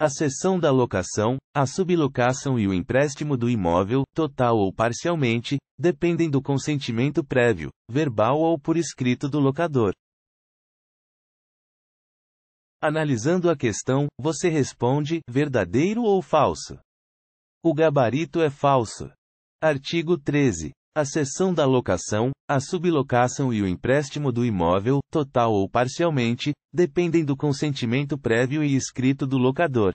a cessão da locação, a sublocação e o empréstimo do imóvel, total ou parcialmente, dependem do consentimento prévio, verbal ou por escrito do locador. Analisando a questão, você responde: verdadeiro ou falso? O gabarito é falso. Artigo 13. A cessão da locação, a sublocação e o empréstimo do imóvel, total ou parcialmente, dependem do consentimento prévio e escrito do locador.